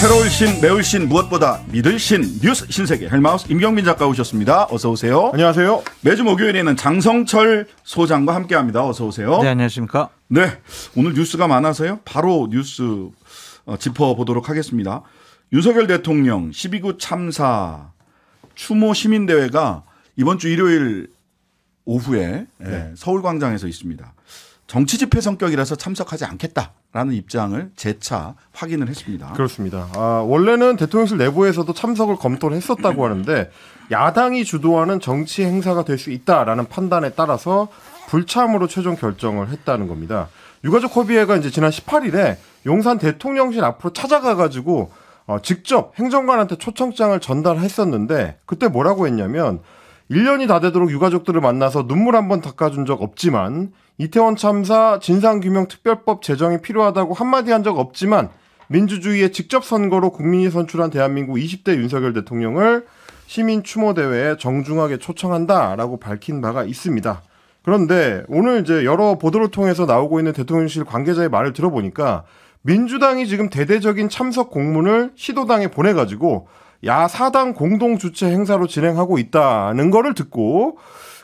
새로운 신, 매울 신, 무엇보다 믿을 신, 뉴스 신세계 헬마우스 임경민 작가 오셨습니다. 어서 오세요. 안녕하세요. 매주 목요일에는 장성철 소장과 함께합니다. 어서 오세요. 네, 안녕하십니까. 네, 오늘 뉴스가 많아서요. 바로 뉴스 어, 짚어보도록 하겠습니다. 윤석열 대통령 12구 참사 추모 시민대회가 이번 주 일요일 오후에 네. 네. 서울광장에서 있습니다. 정치 집회 성격이라서 참석하지 않겠다라는 입장을 재차 확인을 했습니다. 그렇습니다. 아, 원래는 대통령실 내부에서도 참석을 검토를 했었다고 하는데 야당이 주도하는 정치 행사가 될 수 있다라는 판단에 따라서 불참으로 최종 결정을 했다는 겁니다. 유가족 협의회가 이제 지난 18일에 용산 대통령실 앞으로 찾아가가지고 어, 직접 행정관한테 초청장을 전달했었는데 그때 뭐라고 했냐면 1년이 다 되도록 유가족들을 만나서 눈물 한번 닦아준 적 없지만 이태원 참사 진상규명특별법 제정이 필요하다고 한마디 한 적 없지만 민주주의의 직접 선거로 국민이 선출한 대한민국 20대 윤석열 대통령을 시민 추모 대회에 정중하게 초청한다라고 밝힌 바가 있습니다. 그런데 오늘 이제 여러 보도를 통해서 나오고 있는 대통령실 관계자의 말을 들어보니까 민주당이 지금 대대적인 참석 공문을 시도당에 보내가지고 야사당 공동 주최 행사로 진행하고 있다는 거를 듣고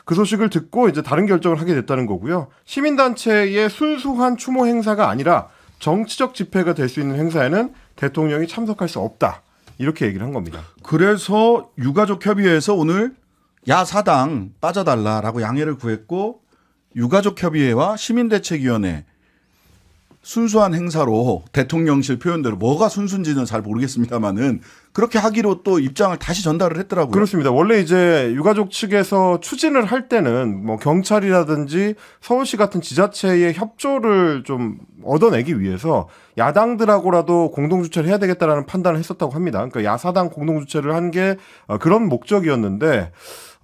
그 소식을 듣고 이제 다른 결정을 하게 됐다는 거고요. 시민단체의 순수한 추모 행사가 아니라 정치적 집회가 될 수 있는 행사에는 대통령이 참석할 수 없다. 이렇게 얘기를 한 겁니다. 그래서 유가족 협의회에서 오늘 야 사당 빠져달라라고 양해를 구했고 유가족 협의회와 시민대책위원회 순수한 행사로 대통령실 표현대로 뭐가 순수인지는잘 모르겠습니다만은 그렇게 하기로 또 입장을 다시 전달을 했더라고요. 그렇습니다. 원래 이제 유가족 측에서 추진을 할 때는 뭐 경찰이라든지 서울시 같은 지자체의 협조를 좀 얻어내기 위해서 야당들하고라도 공동주체를 해야 되겠다라는 판단을 했었다고 합니다. 그러니까 야사당 공동주체를 한게 어, 그런 목적이었는데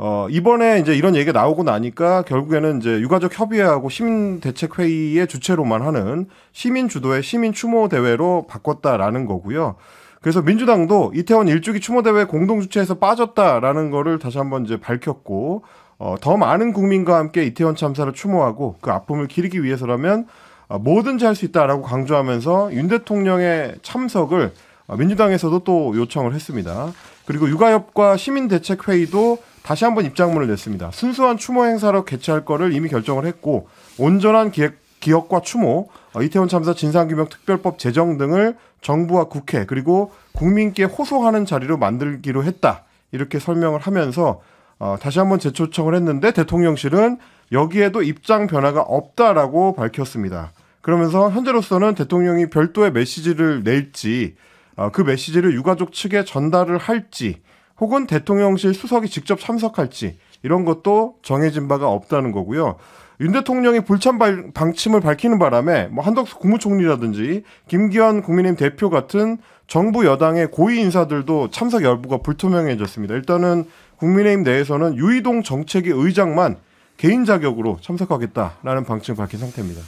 어, 이번에 이제 이런 얘기가 나오고 나니까 결국에는 이제 유가족 협의회하고 시민대책회의의 주체로만 하는 시민 주도의 시민 추모 대회로 바꿨다라는 거고요. 그래서 민주당도 이태원 일주기 추모 대회 공동 주최에서 빠졌다라는 거를 다시 한번 이제 밝혔고 어, 더 많은 국민과 함께 이태원 참사를 추모하고 그 아픔을 기르기 위해서라면 어, 뭐든지 할 수 있다라고 강조하면서 윤 대통령의 참석을 어, 민주당에서도 또 요청을 했습니다. 그리고 육아협과 시민대책회의도 다시 한번 입장문을 냈습니다. 순수한 추모 행사로 개최할 거를 이미 결정을 했고 온전한 기획, 기억과 추모, 어, 이태원 참사 진상규명 특별법 제정 등을 정부와 국회 그리고 국민께 호소하는 자리로 만들기로 했다. 이렇게 설명을 하면서 어, 다시 한번 재초청을 했는데 대통령실은 여기에도 입장 변화가 없다라고 밝혔습니다. 그러면서 현재로서는 대통령이 별도의 메시지를 낼지 어, 그 메시지를 유가족 측에 전달을 할지 혹은 대통령실 수석이 직접 참석할지 이런 것도 정해진 바가 없다는 거고요. 윤 대통령이 불참 방침을 밝히는 바람에 뭐 한덕수 국무총리라든지 김기현 국민의힘 대표 같은 정부 여당의 고위 인사들도 참석 여부가 불투명해졌습니다. 일단은 국민의힘 내에서는 유이동 정책위 의장만 개인 자격으로 참석하겠다라는 방침을 밝힌 상태입니다.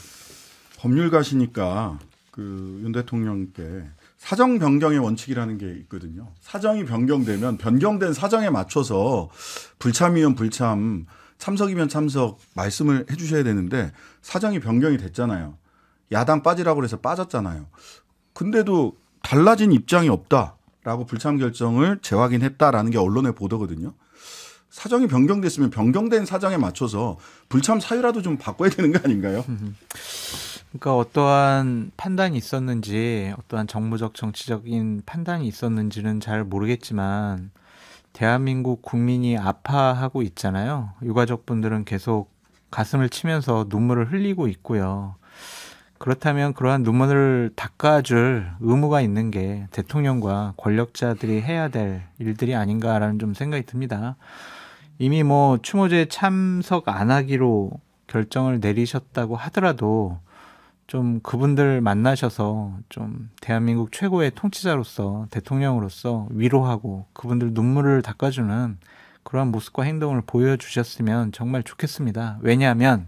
법률가시니까 그윤 대통령께 사정 변경의 원칙이라는 게 있거든요. 사정이 변경되면 변경된 사정에 맞춰서 불참이면 불참, 참석이면 참석 말씀을 해 주셔야 되는데 사정이 변경이 됐잖아요. 야당 빠지라고 해서 빠졌잖아요. 근데도 달라진 입장이 없다라고 불참 결정을 재확인했다라는 게 언론의 보도거든요. 사정이 변경됐으면 변경된 사정에 맞춰서 불참 사유라도 좀 바꿔야 되는 거 아닌가요? 그러니까 어떠한 판단이 있었는지, 어떠한 정무적 정치적인 판단이 있었는지는 잘 모르겠지만 대한민국 국민이 아파하고 있잖아요. 유가족분들은 계속 가슴을 치면서 눈물을 흘리고 있고요. 그렇다면 그러한 눈물을 닦아줄 의무가 있는 게 대통령과 권력자들이 해야 될 일들이 아닌가라는 좀 생각이 듭니다. 이미 뭐 추모제에 참석 안 하기로 결정을 내리셨다고 하더라도 좀 그분들 만나셔서 좀 대한민국 최고의 통치자로서 대통령으로서 위로하고 그분들 눈물을 닦아주는 그러한 모습과 행동을 보여주셨으면 정말 좋겠습니다. 왜냐하면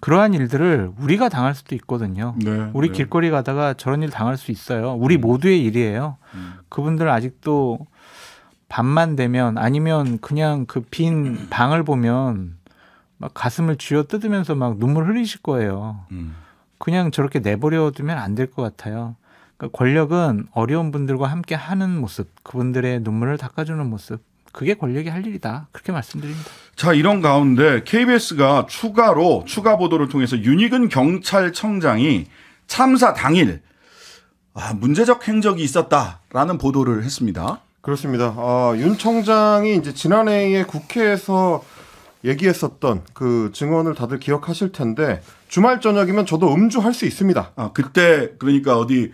그러한 일들을 우리가 당할 수도 있거든요. 네, 우리 네. 길거리 가다가 저런 일 당할 수 있어요. 우리 음. 모두의 일이에요. 음. 그분들 아직도 밤만 되면 아니면 그냥 그 빈 방을 보면 막 가슴을 쥐어 뜯으면서 막 눈물 흘리실 거예요. 음. 그냥 저렇게 내버려 두면 안 될 것 같아요. 그러니까 권력은 어려운 분들과 함께 하는 모습, 그분들의 눈물을 닦아주는 모습, 그게 권력이 할 일이다. 그렇게 말씀드립니다. 자, 이런 가운데 KBS가 추가로 추가 보도를 통해서 윤익은 경찰청장이 참사 당일 아, 문제적 행적이 있었다라는 보도를 했습니다. 그렇습니다. 아, 윤 청장이 이제 지난해에 국회에서 얘기했었던 그 증언을 다들 기억하실 텐데 주말 저녁이면 저도 음주할 수 있습니다. 아, 그때 그러니까 어디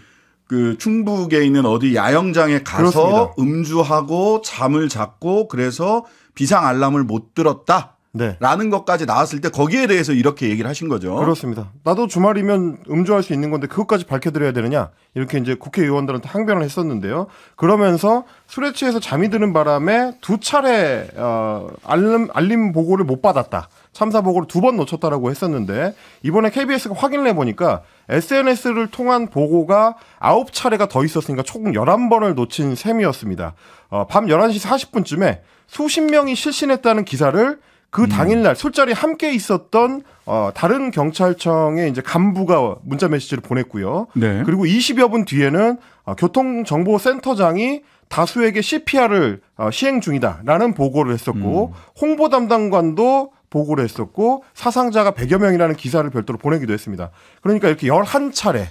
그 충북에 있는 어디 야영장에 가서 그렇습니다. 음주하고 잠을 잤고 그래서 비상 알람을 못 들었다. 네. 라는 것까지 나왔을 때 거기에 대해서 이렇게 얘기를 하신 거죠. 그렇습니다. 나도 주말이면 음주할 수 있는 건데 그것까지 밝혀드려야 되느냐 이렇게 이제 국회의원들한테 항변을 했었는데요. 그러면서 술에 취해서 잠이 드는 바람에 두 차례 어, 알림, 알림 보고를 못 받았다. 참사 보고를 두 번 놓쳤다라고 했었는데 이번에 KBS가 확인을 해보니까 SNS를 통한 보고가 아홉 차례가더 있었으니까 총 11번을 놓친 셈이었습니다. 어, 밤 11시 40분쯤에 수십 명이 실신했다는 기사를 그 음. 당일날 술자리 함께 있었던 어, 다른 경찰청의 이제 간부가 문자 메시지를 보냈고요. 네. 그리고 20여 분 뒤에는 어, 교통정보센터장이 다수에게 CPR을 어, 시행 중이다라는 보고를 했었고 음. 홍보 담당관도 보고를 했었고 사상자가 100여 명이라는 기사를 별도로 보내기도 했습니다. 그러니까 이렇게 11차례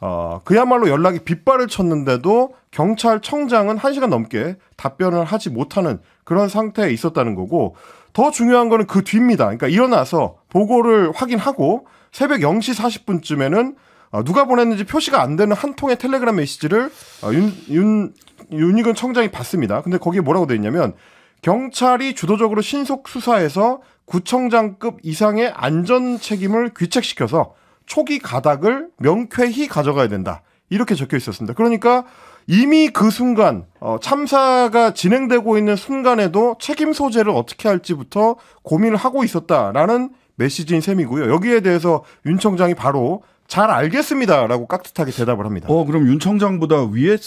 어, 그야말로 연락이 빗발을 쳤는데도 경찰청장은 1시간 넘게 답변을 하지 못하는 그런 상태에 있었다는 거고 더 중요한 거는 그 뒤입니다. 그러니까 일어나서 보고를 확인하고 새벽 0시 40분쯤에는 어, 누가 보냈는지 표시가 안 되는 한 통의 텔레그램 메시지를 어, 윤, 윤, 윤익은 청장이 받습니다. 근데 거기에 뭐라고 되어 있냐면 경찰이 주도적으로 신속 수사해서 구청장급 이상의 안전 책임을 귀책시켜서 초기 가닥을 명쾌히 가져가야 된다. 이렇게 적혀 있었습니다. 그러니까 이미 그 순간 어, 참사가 진행되고 있는 순간에도 책임 소재를 어떻게 할지부터 고민을 하고 있었다라는 메시지인 셈이고요. 여기에 대해서 윤 청장이 바로 잘 알겠습니다라고 깍듯하게 대답을 합니다. 어 그럼 윤 청장보다 위에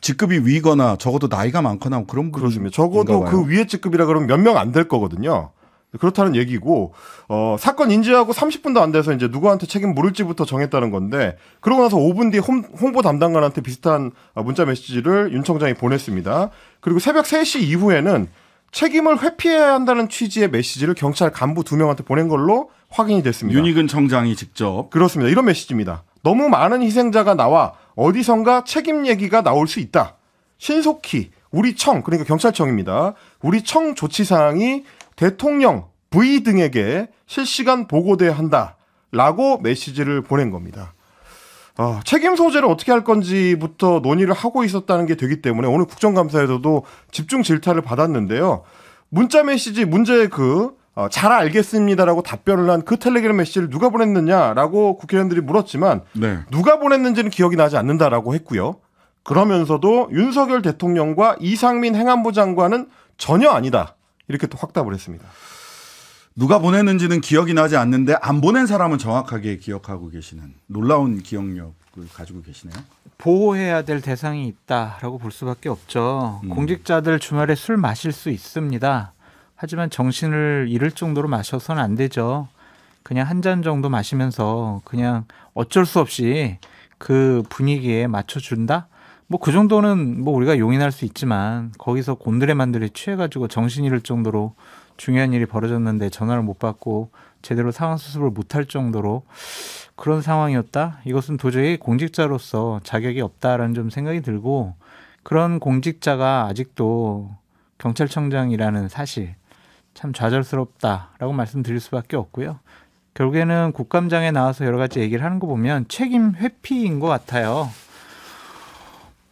직급이 위거나 적어도 나이가 많거나 뭐 그런 그렇습니다. 적어도 그 위에 직급이라 그러면 몇 명 안 될 거거든요. 그렇다는 얘기고 어, 사건 인지하고 30분도 안 돼서 이제 누구한테 책임 물을지부터 정했다는 건데 그러고 나서 5분 뒤 홍, 홍보 담당관한테 비슷한 아, 문자 메시지를 윤 청장이 보냈습니다. 그리고 새벽 3시 이후에는 책임을 회피해야 한다는 취지의 메시지를 경찰 간부 두 명한테 보낸 걸로 확인이 됐습니다. 윤익은 청장이 직접 그렇습니다. 이런 메시지입니다. 너무 많은 희생자가 나와 어디선가 책임 얘기가 나올 수 있다. 신속히 우리 청 그러니까 경찰청입니다. 우리 청 조치 사항이 대통령 V 등에게 실시간 보고돼야 한다라고 메시지를 보낸 겁니다. 어, 책임 소재를 어떻게 할 건지부터 논의를 하고 있었다는 게 되기 때문에 오늘 국정감사에서도 집중 질타를 받았는데요. 문자 메시지 문제의 그, 어, 잘 알겠습니다라고 답변을 한 그 텔레그램 메시지를 누가 보냈느냐라고 국회의원들이 물었지만 네. 누가 보냈는지는 기억이 나지 않는다라고 했고요. 그러면서도 윤석열 대통령과 이상민 행안부 장관은 전혀 아니다. 이렇게 또 확답을 했습니다. 누가 보냈는지는 기억이 나지 않는데 안 보낸 사람은 정확하게 기억하고 계시는 놀라운 기억력을 가지고 계시네요. 보호해야 될 대상이 있다라고 볼 수밖에 없죠. 음. 공직자들 주말에 술 마실 수 있습니다. 하지만 정신을 잃을 정도로 마셔서는 안 되죠. 그냥 한 잔 정도 마시면서 그냥 어쩔 수 없이 그 분위기에 맞춰준다? 뭐그 정도는 뭐 우리가 용인할 수 있지만 거기서 곤드레 만드레 취해가지고 정신이 를 정도로 중요한 일이 벌어졌는데 전화를 못 받고 제대로 상황 수습을 못 할 정도로 그런 상황이었다. 이것은 도저히 공직자로서 자격이 없다라는 좀 생각이 들고 그런 공직자가 아직도 경찰청장이라는 사실 참 좌절스럽다라고 말씀드릴 수밖에 없고요. 결국에는 국감장에 나와서 여러 가지 얘기를 하는 거 보면 책임 회피인 것 같아요.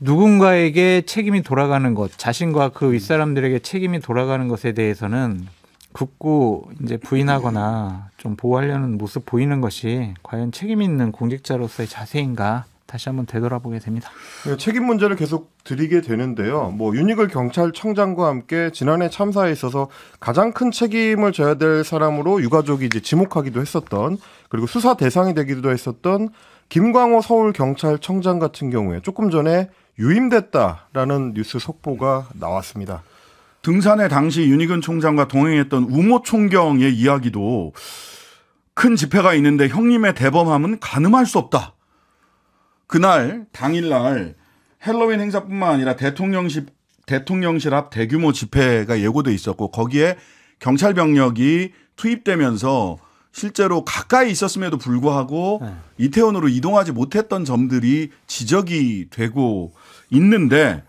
누군가에게 책임이 돌아가는 것, 자신과 그 윗사람들에게 책임이 돌아가는 것에 대해서는 굳고 이제 부인하거나 좀 보호하려는 모습 보이는 것이 과연 책임 있는 공직자로서의 자세인가 다시 한번 되돌아보게 됩니다. 네, 책임 문제를 계속 드리게 되는데요. 뭐 윤희걸 경찰청장과 함께 지난해 참사에 있어서 가장 큰 책임을 져야 될 사람으로 유가족이 이제 지목하기도 했었던 그리고 수사 대상이 되기도 했었던 김광호 서울경찰청장 같은 경우에 조금 전에 유임됐다라는 뉴스 속보가 나왔습니다. 등산에 당시 윤희근 총장과 동행했던 우모 총경의 이야기도 큰 집회가 있는데 형님의 대범함은 가늠할 수 없다. 그날 당일날 헬로윈 행사뿐만 아니라 대통령실 대통령실 앞 대규모 집회가 예고돼 있었고 거기에 경찰 병력이 투입되면서 실제로 가까이 있었음에도 불구하고 네. 이태원으로 이동하지 못했던 점들이 지적이 되고 있는데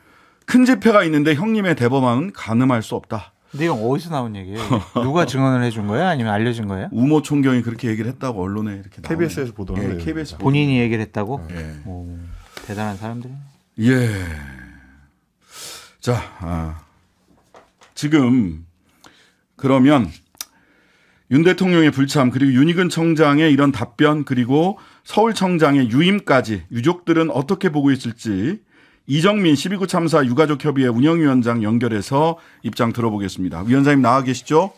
큰 집회가 있는데 형님의 대범함은 가늠할 수 없다. 근데 이건 어디서 나온 얘기예요? 누가 증언을 해준 거예요? 아니면 알려준 거예요? 우모 총경이 그렇게 얘기를 했다고 언론에 이렇게 KBS에서 보도를 예, KBS 그러니까. 본인 얘기를 했다고? 예. 오, 뭐 대단한 사람들. 예. 자, 아, 지금 그러면 윤 대통령의 불참 그리고 윤희근 청장의 이런 답변 그리고 서울청장의 유임까지 유족들은 어떻게 보고 있을지 이정민 12구 참사 유가족 협의회 운영위원장 연결해서 입장 들어보겠습니다. 위원장님 나와 계시죠?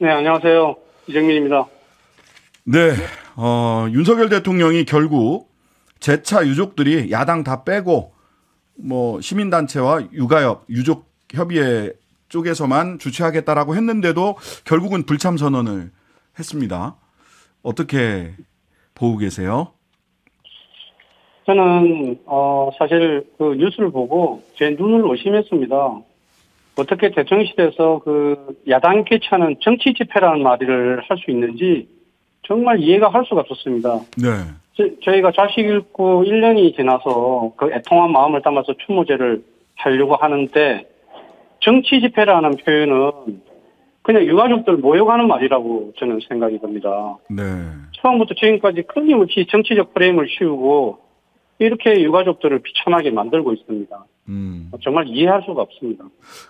네, 안녕하세요. 이정민입니다. 네, 어, 윤석열 대통령이 결국 재차 유족들이 야당 다 빼고 뭐 시민단체와 유가협 유족 협의회 쪽에서만 주최하겠다라고 했는데도 결국은 불참 선언을 했습니다. 어떻게 보고 계세요? 저는 어, 사실 그 뉴스를 보고 제 눈을 의심했습니다. 어떻게 대통령실에서 그 야당 개최하는 정치 집회라는 말을 할 수 있는지 정말 이해가 할 수가 없었습니다. 네. 저, 희가 자식 잃고 1년이 지나서 그 애통한 마음을 담아서 추모제를 하려고 하는데 정치 집회라는 표현은 그냥 유가족들 모욕하는 말이라고 저는 생각이 듭니다. 네. 처음부터 지금까지 끊임없이 정치적 프레임을 씌우고 이렇게 유가족들을 비참하게 만들고 있습니다. 음. 정말 이해할 수가 없습니다.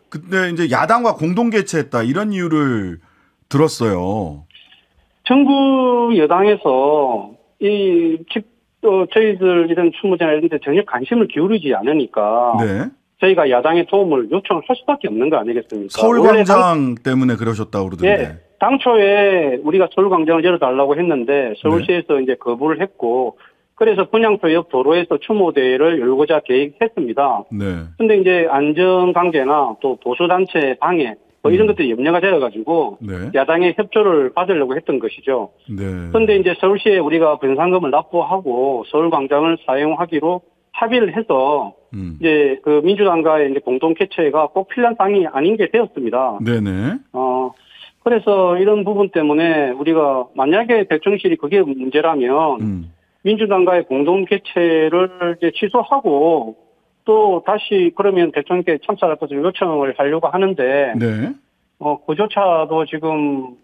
근데 이제 야당과 공동 개최했다 이런 이유를 들었어요. 정부 여당에서 이 집, 어, 저희들 이런 추모제나 이런 데 전혀 관심을 기울이지 않으니까 네. 저희가 야당의 도움을 요청할 수밖에 없는 거 아니겠습니까? 서울광장 때문에 그러셨다고 그러던데. 예, 당초에 우리가 서울광장을 열어달라고 했는데 서울시에서 네. 이제 거부를 했고 그래서 분양표옆 도로에서 추모대회를 열고자 계획했습니다. 네. 근데 이제 안전 관계나 또 보수단체 방해 뭐 이런 음. 것들이 염려가 되어가지고 네. 야당의 협조를 받으려고 했던 것이죠. 그런데 네. 이제 서울시에 우리가 변상금을 납부하고 서울광장을 사용하기로 합의를 해서 음. 이제 그 민주당과의 이제 공동 개최가 꼭 필요한 사이 아닌 게 되었습니다. 네네. 어 그래서 이런 부분 때문에 우리가 만약에 백종실이 그게 문제라면 음. 민주당과의 공동 개최를 이제 취소하고 또 다시 그러면 대통령께 참사 앞에서 요청을 하려고 하는데 네. 어 그조차도 지금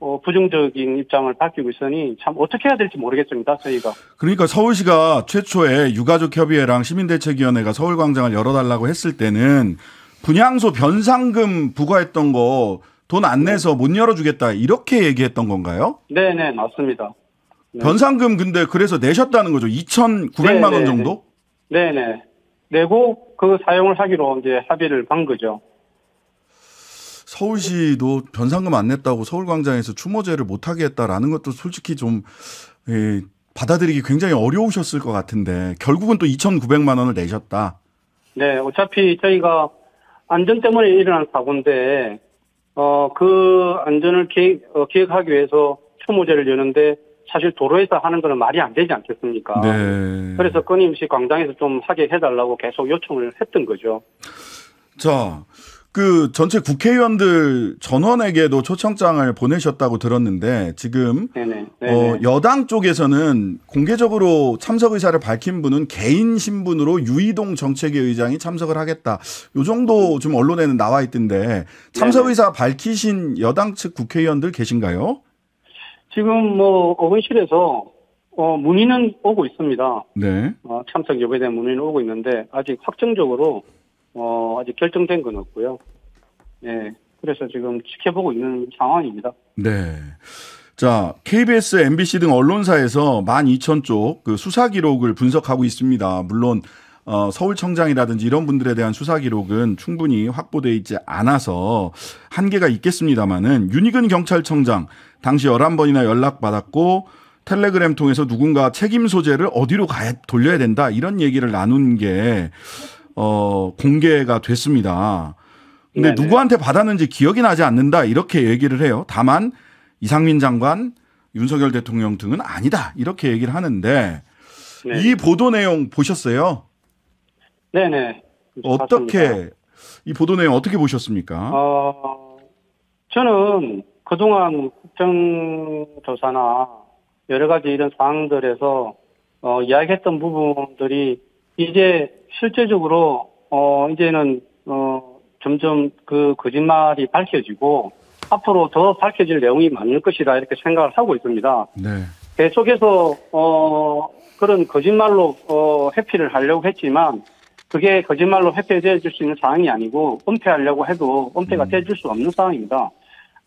어, 부정적인 입장을 바뀌고 있으니 참 어떻게 해야 될지 모르겠습니다, 저희가. 그러니까 서울시가 최초에 유가족 협의회랑 시민대책위원회가 서울광장을 열어달라고 했을 때는 분양소 변상금 부과했던 거 돈안 네. 내서 못 열어주겠다 이렇게 얘기했던 건가요? 네네 네, 맞습니다. 네. 변상금 근데 그래서 내셨다는 거죠? 2,900만 네네. 원 정도? 네네. 내고 그 사용을 하기로 이제 합의를 한 거죠. 서울시도 변상금 안 냈다고 서울광장에서 추모제를 못하게 했다라는 것도 솔직히 좀 예, 받아들이기 굉장히 어려우셨을 것 같은데 결국은 또 2,900만 원을 내셨다. 네, 어차피 저희가 안전 때문에 일어난 사고인데 어, 그 안전을 계획, 어, 하기 위해서 추모제를 여는데 사실 도로에서 하는 거는 말이 안 되지 않겠습니까? 네. 그래서 끊임없이 광장에서 좀 하게 해달라고 계속 요청을 했던 거죠. 자, 그 전체 국회의원들 전원에게도 초청장을 보내셨다고 들었는데 지금 네네. 어, 네네. 어, 여당 쪽에서는 공개적으로 참석 의사를 밝힌 분은 개인 신분으로 유이동 정책위 의장이 참석을 하겠다. 요 정도 좀 언론에는 나와 있던데 참석 의사 밝히신 여당 측 국회의원들 계신가요? 지금 뭐 의원실에서 어, 문의는 오고 있습니다. 네. 어, 참석 여부에 대한 문의는 오고 있는데 아직 확정적으로 어, 아직 결정된 건 없고요. 네. 그래서 지금 지켜보고 있는 상황입니다. 네. 자, KBS, MBC 등 언론사에서 12,000쪽 그 수사 기록을 분석하고 있습니다. 물론 어, 서울청장이라든지 이런 분들에 대한 수사 기록은 충분히 확보돼 있지 않아서 한계가 있겠습니다만은 윤희근 경찰청장 당시 11번이나 연락받았고 텔레그램 통해서 누군가 책임 소재를 어디로 가야 돌려야 된다 이런 얘기를 나눈 게 어, 공개가 됐습니다. 근데 네네. 누구한테 받았는지 기억이 나지 않는다 이렇게 얘기를 해요. 다만 이상민 장관, 윤석열 대통령 등은 아니다 이렇게 얘기를 하는데 네이 보도 내용 보셨어요? 네네. 어떻게 봤습니다. 이 보도 내용 어떻게 보셨습니까? 어, 저는 그동안 국정조사나 여러 가지 이런 사항들에서 어, 이야기했던 부분들이 이제 실제적으로 어 이제는 어 점점 그 거짓말이 밝혀지고 앞으로 더 밝혀질 내용이 많을 것이라 이렇게 생각을 하고 있습니다. 네. 계속해서 어 그런 거짓말로 어 회피를 하려고 했지만 그게 거짓말로 회피해줄 수 있는 상황이 아니고 은폐하려고 해도 은폐가 음. 되 돼줄 수 없는 상황입니다.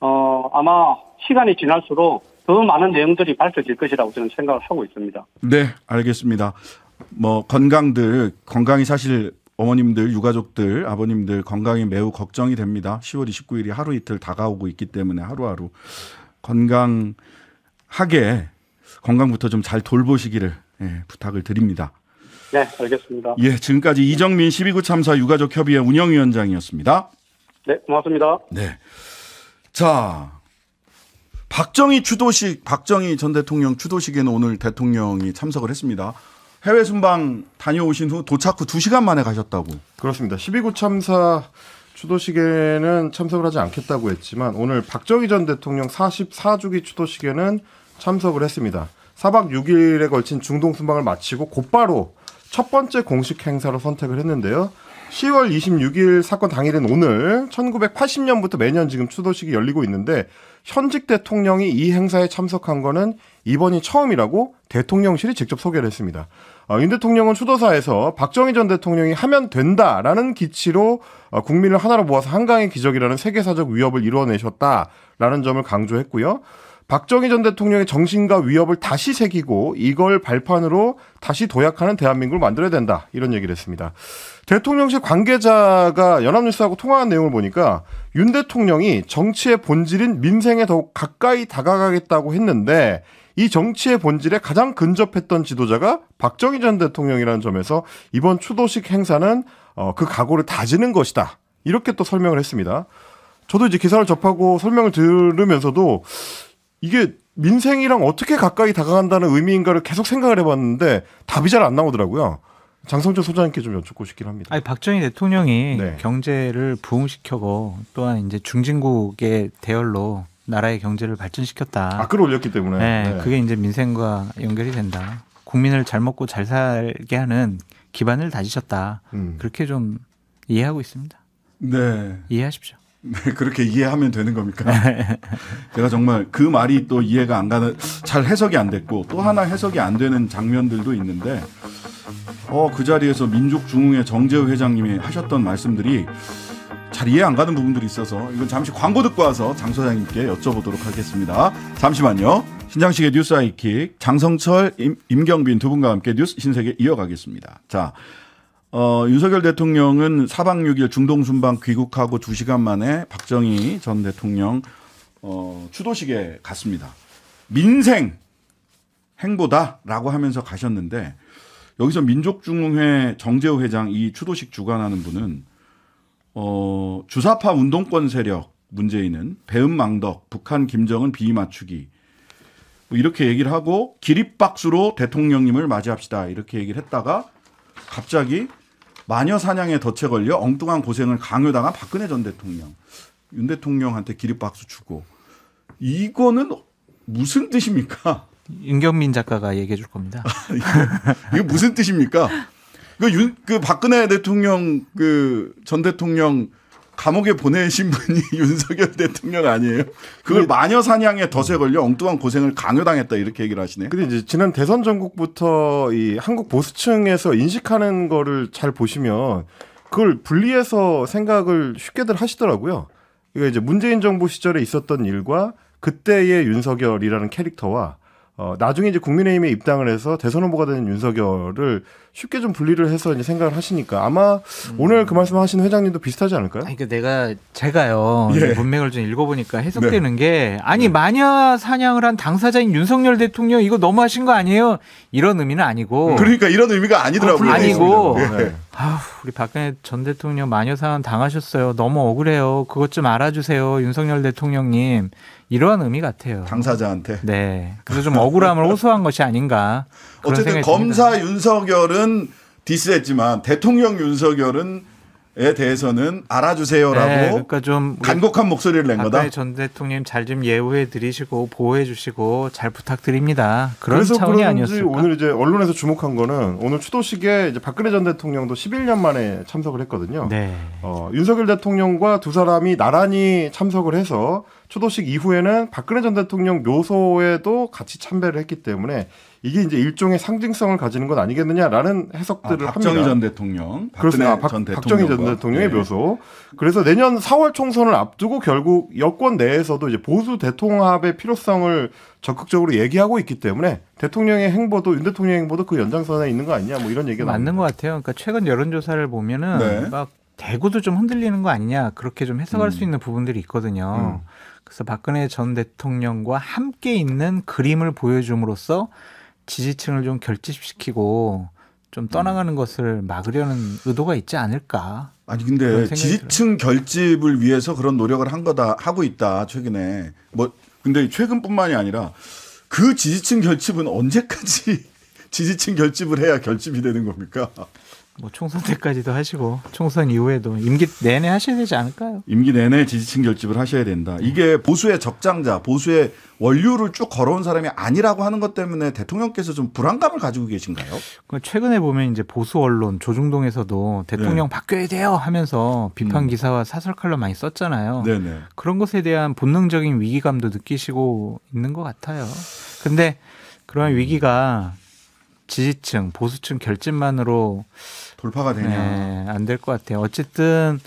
어 아마 시간이 지날수록 더 많은 내용들이 밝혀질 것이라고 저는 생각을 하고 있습니다. 네, 알겠습니다. 뭐 건강들 건강이 사실 어머님들, 유가족들, 아버님들 건강이 매우 걱정이 됩니다. 10월 29일이 하루 이틀 다가오고 있기 때문에 하루하루 건강하게 건강부터 좀 잘 돌보시기를 예, 부탁을 드립니다. 네, 알겠습니다. 예, 지금까지 이정민 12구 참사 유가족 협의회 운영위원장이었습니다. 네, 고맙습니다. 네. 자, 박정희 추도식, 박정희 전 대통령 추도식에는 오늘 대통령이 참석을 했습니다. 해외 순방 다녀오신 후 도착 후 2시간 만에 가셨다고. 그렇습니다. 12구 참사 추도식에는 참석을 하지 않겠다고 했지만 오늘 박정희 전 대통령 44주기 추도식에는 참석을 했습니다. 4박 6일에 걸친 중동 순방을 마치고 곧바로 첫 번째 공식 행사로 선택을 했는데요. 10월 26일 사건 당일인 오늘 1980년부터 매년 지금 추도식이 열리고 있는데 현직 대통령이 이 행사에 참석한 거는 이번이 처음이라고 대통령실이 직접 소개를 했습니다. 어, 윤 대통령은 추도사에서 박정희 전 대통령이 하면 된다라는 기치로 어, 국민을 하나로 모아서 한강의 기적이라는 세계사적 위협을 이루어내셨다라는 점을 강조했고요. 박정희 전 대통령의 정신과 위협을 다시 새기고 이걸 발판으로 다시 도약하는 대한민국을 만들어야 된다. 이런 얘기를 했습니다. 대통령실 관계자가 연합뉴스하고 통화한 내용을 보니까 윤 대통령이 정치의 본질인 민생에 더욱 가까이 다가가겠다고 했는데 이 정치의 본질에 가장 근접했던 지도자가 박정희 전 대통령이라는 점에서 이번 추도식 행사는 어, 그 각오를 다지는 것이다. 이렇게 또 설명을 했습니다. 저도 이제 기사를 접하고 설명을 들으면서도 이게 민생이랑 어떻게 가까이 다가간다는 의미인가를 계속 생각을 해봤는데 답이 잘 안 나오더라고요. 장성철 소장님께 좀 여쭙고 싶긴 합니다. 아니 박정희 대통령이 네. 경제를 부흥시켜고 또한 이제 중진국의 대열로 나라의 경제를 발전시켰다. 아 끌어올렸기 때문에. 네, 네. 그게 이제 민생과 연결이 된다. 국민을 잘 먹고 잘 살게 하는 기반을 다지셨다. 음. 그렇게 좀 이해하고 있습니다. 네. 이해하십시오. 네, 그렇게 이해하면 되는 겁니까? 제가 정말 그 말이 또 이해가 안 가는, 잘 해석이 안 됐고, 또 하나 해석이 안 되는 장면들도 있는데, 어, 그 자리에서 민족중흥회 정재우 회장님이 하셨던 말씀들이 잘 이해 안 가는 부분들이 있어서 이건 잠시 광고 듣고 와서 장 소장님께 여쭤보도록 하겠습니다. 잠시만요. 신장식의 뉴스 아이킥 장성철, 임, 임경빈 두 분과 함께 뉴스 신세계 이어가겠습니다. 자, 어, 윤석열 대통령은 4박 6일 중동 순방 귀국하고 2시간 만에 박정희 전 대통령 어, 추도식에 갔습니다. 민생 행보다라고 하면서 가셨는데 여기서 민족중흥회 정재호 회장 이 추도식 주관하는 분은 어, 주사파 운동권 세력 문재인은 배은망덕, 북한 김정은 비위 맞추기 뭐 이렇게 얘기를 하고 기립박수로 대통령님을 맞이합시다 이렇게 얘기를 했다가 갑자기 마녀 사냥에 덫에 걸려 엉뚱한 고생을 강요당한 박근혜 전 대통령 윤 대통령한테 기립박수 주고 이거는 무슨 뜻입니까? 윤경민 작가가 얘기해 줄 겁니다. 이게 무슨 뜻입니까? 그, 윤, 그 박근혜 대통령 그 전 대통령 감옥에 보내신 분이 윤석열 대통령 아니에요? 그걸 마녀 사냥에 덫에 걸려 엉뚱한 고생을 강요당했다 이렇게 얘기를 하시네요. 근데 이제 지난 대선 전국부터 이 한국 보수층에서 인식하는 거를 잘 보시면 그걸 분리해서 생각을 쉽게들 하시더라고요. 이게 그러니까 이제 문재인 정부 시절에 있었던 일과 그때의 윤석열이라는 캐릭터와 어, 나중에 이제 국민의힘에 입당을 해서 대선 후보가 되는 윤석열을 쉽게 좀 분리를 해서 이제 생각을 하시니까 아마 음. 오늘 그 말씀 하신 회장님도 비슷하지 않을까요? 아니, 그 내가 제가요 예. 문맥을 좀 읽어보니까 해석되는 네. 게 아니 네. 마녀 사냥을 한 당사자인 윤석열 대통령 이거 너무하신 거 아니에요? 이런 의미는 아니고 음. 그러니까 이런 의미가 아니더라고요. 아, 니고 네. 네. 아 우리 박근혜 전 대통령 마녀 사냥 당하셨어요. 너무 억울해요. 그것 좀 알아주세요, 윤석열 대통령님. 이러한 의미 같아요. 당사자한테. 네. 그래서 좀 억울함을 호소한 것이 아닌가. 어쨌든 검사 듭니다. 윤석열은 디스했지만 대통령 윤석열은 에 대해서는 알아주세요라고 네, 그러니까 좀 간곡한 목소리를 낸 거다. 전 대통령 잘 좀 예우해 드리시고 보호해 주시고 잘 부탁드립니다. 그런 차원이 아니었을까? 오늘 이제 언론에서 주목한 거는 오늘 추도식에 이제 박근혜 전 대통령도 11년 만에 참석을 했거든요. 네. 어, 윤석열 대통령과 두 사람이 나란히 참석을 해서 초도식 이후에는 박근혜 전 대통령 묘소에도 같이 참배를 했기 때문에 이게 이제 일종의 상징성을 가지는 건 아니겠느냐라는 해석들을 아, 박정희 합니다. 전 대통령, 그렇습니다. 박, 전 박정희 전 대통령의 네. 묘소. 그래서 내년 4월 총선을 앞두고 결국 여권 내에서도 이제 보수 대통합의 필요성을 적극적으로 얘기하고 있기 때문에 대통령의 행보도 윤 대통령의 행보도 그 연장선에 있는 거 아니냐 뭐 이런 얘기가 맞는 나옵니다. 것 같아요. 그러니까 최근 여론조사를 보면은 네. 막 대구도 좀 흔들리는 거 아니냐 그렇게 좀 해석할 음. 수 있는 부분들이 있거든요. 음. 그래서 박근혜 전 대통령과 함께 있는 그림을 보여줌으로써 지지층을 좀 결집시키고 좀 떠나가는 음. 것을 막으려는 의도가 있지 않을까. 아니 근데 지지층 결집을 위해서 그런 노력을 한 거다 하고 있다 최근에 뭐 근데 최근뿐만이 아니라 그 지지층 결집은 언제까지 지지층 결집을 해야 결집이 되는 겁니까? 뭐 총선 때까지도 하시고 총선 이후에도 임기 내내 하셔야 되지 않을까요? 임기 내내 지지층 결집을 하셔야 된다. 이게 보수의 적장자, 보수의 원류를 쭉 걸어온 사람이 아니라고 하는 것 때문에 대통령께서 좀 불안감을 가지고 계신가요? 그 최근에 보면 이제 보수 언론 조중동에서도 대통령 네. 바뀌어야 돼요 하면서 비판 음. 기사와 사설 칼럼 많이 썼잖아요. 네네. 그런 것에 대한 본능적인 위기감도 느끼시고 있는 것 같아요. 근데 그런 위기가 지지층, 보수층 결집만으로 돌파가 되냐? 네, 안될 것 같아요. 어쨌든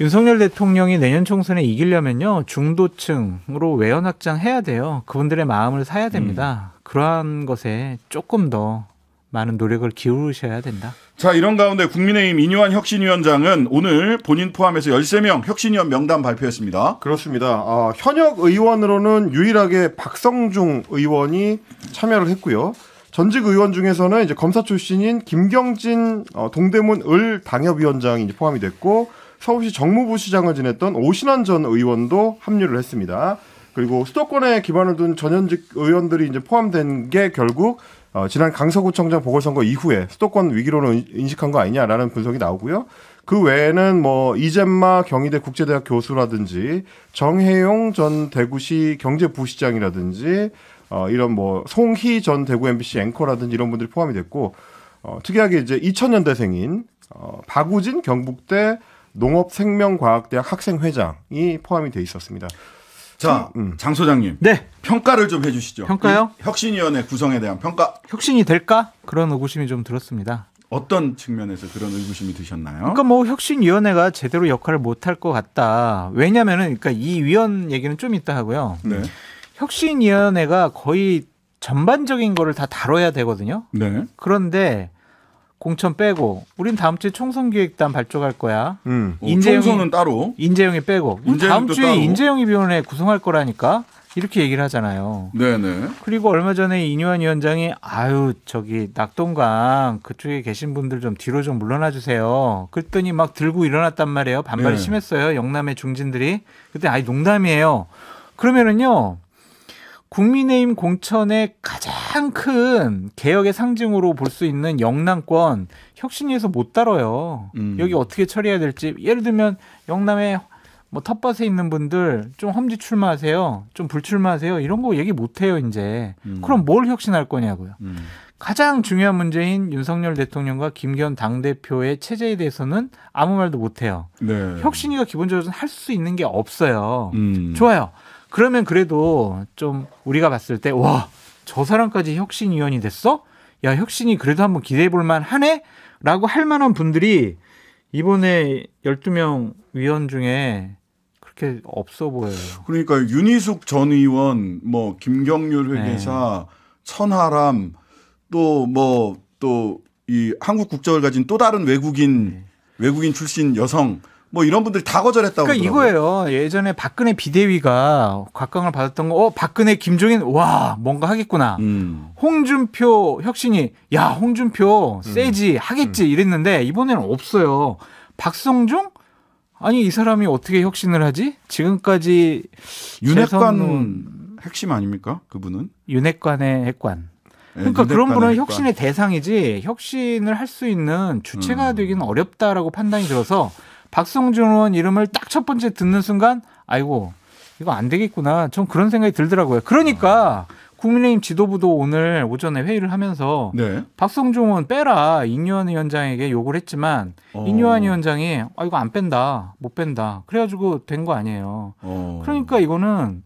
윤석열 대통령이 내년 총선에 이기려면요 중도층으로 외연 확장해야 돼요. 그분들의 마음을 사야 됩니다. 음. 그러한 것에 조금 더 많은 노력을 기울이셔야 된다. 자, 이런 가운데 국민의힘 인유한 혁신위원장은 오늘 본인 포함해서 13명 혁신위원 명단 발표했습니다. 그렇습니다. 아, 현역 의원으로는 유일하게 박성중 의원이 참여를 했고요. 전직 의원 중에서는 이제 검사 출신인 김경진 어, 동대문 을 당협위원장이 이제 포함이 됐고 서울시 정무부 시장을 지냈던 오신환 전 의원도 합류를 했습니다. 그리고 수도권에 기반을 둔 전현직 의원들이 이제 포함된 게 결국 어, 지난 강서구청장 보궐선거 이후에 수도권 위기로 인식한 거 아니냐라는 분석이 나오고요. 그 외에는 뭐 이젠마 경희대 국제대학 교수라든지 정혜용 전 대구시 경제부시장이라든지 어, 이런 뭐 송희 전 대구 MBC 앵커라든지 이런 분들이 포함이 됐고 어, 특이하게 이제 2000년대생인 어, 박우진 경북대 농업생명과학대학 학생회장이 포함이 돼 있었습니다. 자, 음, 음. 장 소장님. 네. 평가를 좀 해주시죠. 평가요? 혁신위원회 구성에 대한 평가. 혁신이 될까? 그런 의구심이 좀 들었습니다. 어떤 측면에서 그런 의구심이 드셨나요? 그러니까 뭐 혁신위원회가 제대로 역할을 못할 것 같다. 왜냐면은 그러니까 이 위원 얘기는 좀 있다 하고요. 네. 혁신위원회가 거의 전반적인 거를 다 다뤄야 되거든요. 네. 그런데 공천 빼고 우린 다음 주에 총선 기획단 발족할 거야. 음. 어, 인재용이 총선은 따로. 인재영이 빼고. 다음 주에 인재영위원회 구성할 거라니까. 이렇게 얘기를 하잖아요. 네네. 그리고 얼마 전에 이뇨한 위원장이 아유 저기 낙동강 그쪽에 계신 분들 좀 뒤로 좀 물러나 주세요. 그랬더니 막 들고 일어났단 말이에요. 반발이 네. 심했어요. 영남의 중진들이. 그때 아니 농담이에요. 그러면은요 국민의힘 공천의 가장 큰 개혁의 상징으로 볼 수 있는 영남권 혁신위에서 못 다뤄요. 음. 여기 어떻게 처리해야 될지 예를 들면 영남에 뭐 텃밭에 있는 분들 좀 험지 출마하세요, 좀 불출마하세요 이런 거 얘기 못 해요 이제. 음. 그럼 뭘 혁신할 거냐고요. 음. 가장 중요한 문제인 윤석열 대통령과 김기현 당 대표의 체제에 대해서는 아무 말도 못 해요. 네. 혁신위가 기본적으로 할 수 있는 게 없어요. 음. 좋아요. 그러면 그래도 좀 우리가 봤을 때 와 저 사람까지 혁신위원이 됐어? 야 혁신이 그래도 한번 기대해 볼 만하네? 라고 할 만한 분들이 이번에 12명 위원 중에 그렇게 없어 보여요. 그러니까 윤희숙 전 의원, 뭐 김경률 네. 회계사, 네. 천하람 또 뭐 또 이 한국 국적을 가진 또 다른 외국인 네. 외국인 출신 여성 뭐 이런 분들 다 거절했다고. 그러니까 그러더라고요. 이거예요. 예전에 박근혜 비대위가 곽강을 받았던 거, 어 박근혜 김종인 와 뭔가 하겠구나. 음. 홍준표 혁신이 야 홍준표 음. 세지 하겠지 음. 이랬는데 이번에는 없어요. 박성중 아니 이 사람이 어떻게 혁신을 하지? 지금까지 윤핵관 핵심 아닙니까? 그분은 윤핵관의 핵관. 예, 그러니까 네, 그런 분은 혁신의 대상이지 혁신을 할 수 있는 주체가 음. 되기는 어렵다라고 판단이 들어서 박성준 의원 이름을 딱 첫 번째 듣는 순간 아이고 이거 안 되겠구나 좀 그런 생각이 들더라고요. 그러니까 국민의힘 지도부도 오늘 오전에 회의를 하면서 네. 박성준 의원 빼라 인유한 위원장에게 욕을 했지만 어. 인유한 위원장이 아 이거 안 뺀다 못 뺀다 그래가지고 된 거 아니에요. 어. 그러니까 이거는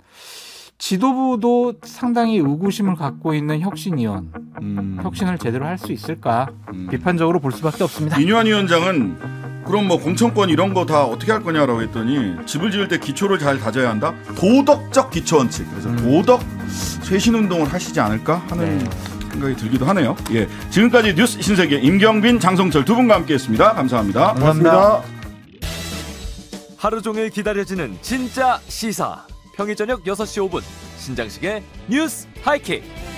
지도부도 상당히 의구심을 갖고 있는 혁신위원 음. 혁신을 제대로 할 수 있을까 음. 비판적으로 볼 수밖에 없습니다. 인유한 위원장은 그럼 뭐 공천권 이런 거 다 어떻게 할 거냐라고 했더니 집을 지을 때 기초를 잘 다져야 한다. 도덕적 기초 원칙. 그래서 음. 도덕 쇄신 운동을 하시지 않을까 하는 네. 생각이 들기도 하네요. 예, 지금까지 뉴스 신세계 임경빈, 장성철 두 분과 함께했습니다. 감사합니다. 감사합니다. 고맙습니다. 하루 종일 기다려지는 진짜 시사. 평일 저녁 6시 5분 신장식의 뉴스 하이킥.